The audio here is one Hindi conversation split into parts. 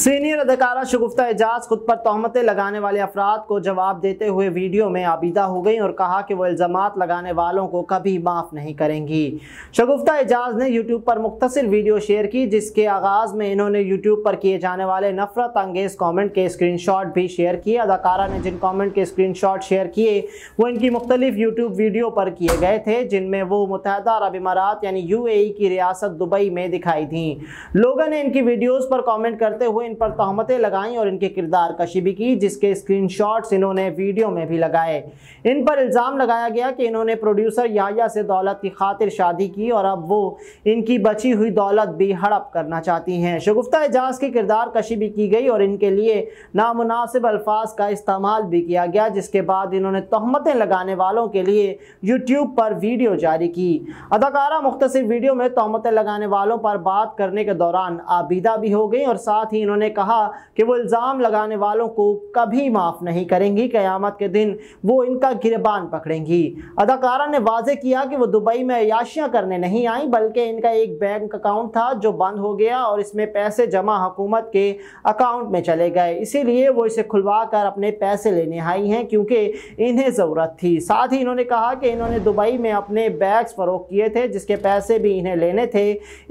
सीनियर अदकारा शगुफ्ता एजाज खुद पर तोहमतें लगाने वाले अफराद को जवाब देते हुए वीडियो में आबिदा हो गई और कहा कि वो इल्ज़ाम लगाने वालों को कभी माफ़ नहीं करेंगी शगुफ्ता एजाज ने यूट्यूब पर मुख्तर वीडियो शेयर की जिसके आगाज़ में इन्होंने यूट्यूब पर किए जाने वाले नफरत अंगेज़ कॉमेंट के स्क्रीन भी शेयर किए अदाकारा ने जिन कॉमेंट के स्क्रीन शेयर किए वो इनकी मुख्तलिफ यूट्यूब वीडियो पर किए गए थे जिनमें वो मुतहद अरब इमारात यानी यू की रियासत दुबई में दिखाई थी लोगों ने इनकी वीडियोज़ पर कॉमेंट करते हुए हुए इन पर तहमतें लगाईं और इनके किरदार कशी भी की जिसके स्क्रीनशॉट्स इन्होंने वीडियो में भी लगाए इन पर इल्ज़ाम लगाया गया कि इन्होंने प्रोड्यूसर याया से दौलत की खातिर शादी की और अब वो इनकी बची हुई दौलत भी हड़प करना चाहती हैं शगुफ्ता एजाज की किरदार कशी भी की गई और इनके लिए नामनासिब अल्फाज का इस्तेमाल भी किया गया जिसके बाद इन्होंने तहमतें लगाने वालों के लिए यूट्यूब पर वीडियो जारी की अदाकारा मुख्तर वीडियो में तहमतें लगाने वालों पर बात करने के दौरान आबीदा भी हो गई और साथ ही इन्होंने कहा कि वो इल्ज़ाम लगाने वालों को कभी माफ़ नहीं करेंगी क़यामत के दिन वो इनका गिरबान पकड़ेंगी अदाकारा ने वाजे किया कि वो दुबई में अयाशियाँ करने नहीं आई बल्कि इनका एक बैंक अकाउंट था जो बंद हो गया और इसमें पैसे जमा हुकूमत के अकाउंट में चले गए इसीलिए वो इसे खुलवा कर अपने पैसे लेने आई हैं क्योंकि इन्हें ज़रूरत थी साथ ही इन्होंने कहा कि इन्होंने दुबई में अपने बैग्स फरोख किए थे जिसके पैसे भी इन्हें लेने थे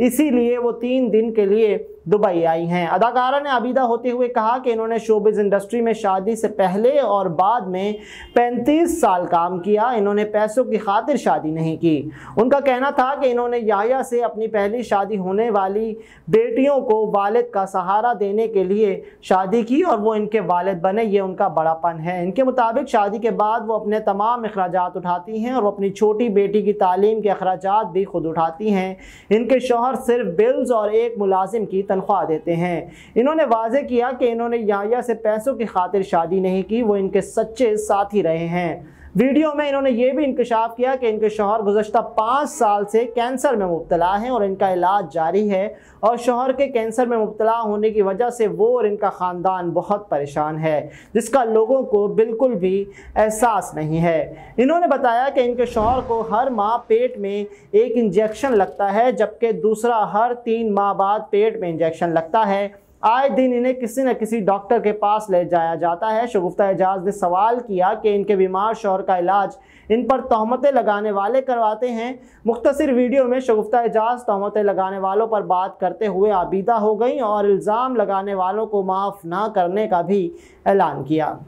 इसीलिए वो तीन दिन के लिए दुबई आई हैं अदाकारा ने आबिदा होते हुए कहा कि इन्होंने शोबिज इंडस्ट्री में शादी से पहले और बाद में 35 साल काम किया इन्होंने पैसों की खातिर शादी नहीं की उनका कहना था कि इन्होंने याया से अपनी पहली शादी होने वाली बेटियों को वालद का सहारा देने के लिए शादी की और वो इनके वालद बने ये उनका बड़ापन है इनके मुताबिक शादी के बाद वो अपने तमाम अखराज उठाती हैं और अपनी छोटी बेटी की तालीम के अखराज भी खुद उठाती हैं इनके शोहर सिर्फ बिल्स और एक मुलाजिम की तनख्वाह देते हैं इन्होंने वाज किया कि इन्होंने याया से पैसों की खातिर शादी नहीं की वो इनके सच्चे साथी रहे हैं वीडियो में इन्होंने ये भी इंकशाफ किया कि इनके शोहर गुजशत पाँच साल से कैंसर में मुबतला हैं और इनका इलाज जारी है और शोहर के कैंसर में मुबतला होने की वजह से वो और इनका ख़ानदान बहुत परेशान है जिसका लोगों को बिल्कुल भी एहसास नहीं है इन्होंने बताया कि इनके शोहर को हर माह पेट में एक इंजेक्शन लगता है जबकि दूसरा हर तीन माह बाद पेट में इंजेक्शन लगता है आए दिन इन्हें किसी न किसी डॉक्टर के पास ले जाया जाता है शगुफ्ता एजाज ने सवाल किया कि इनके बीमार शोर का इलाज इन पर तहमतें लगाने वाले करवाते हैं मुख्तर वीडियो में शगुफ्ता एजाज तहमतें लगाने वालों पर बात करते हुए आबीदा हो गई और इल्ज़ाम लगाने वालों को माफ़ ना करने का भी ऐलान किया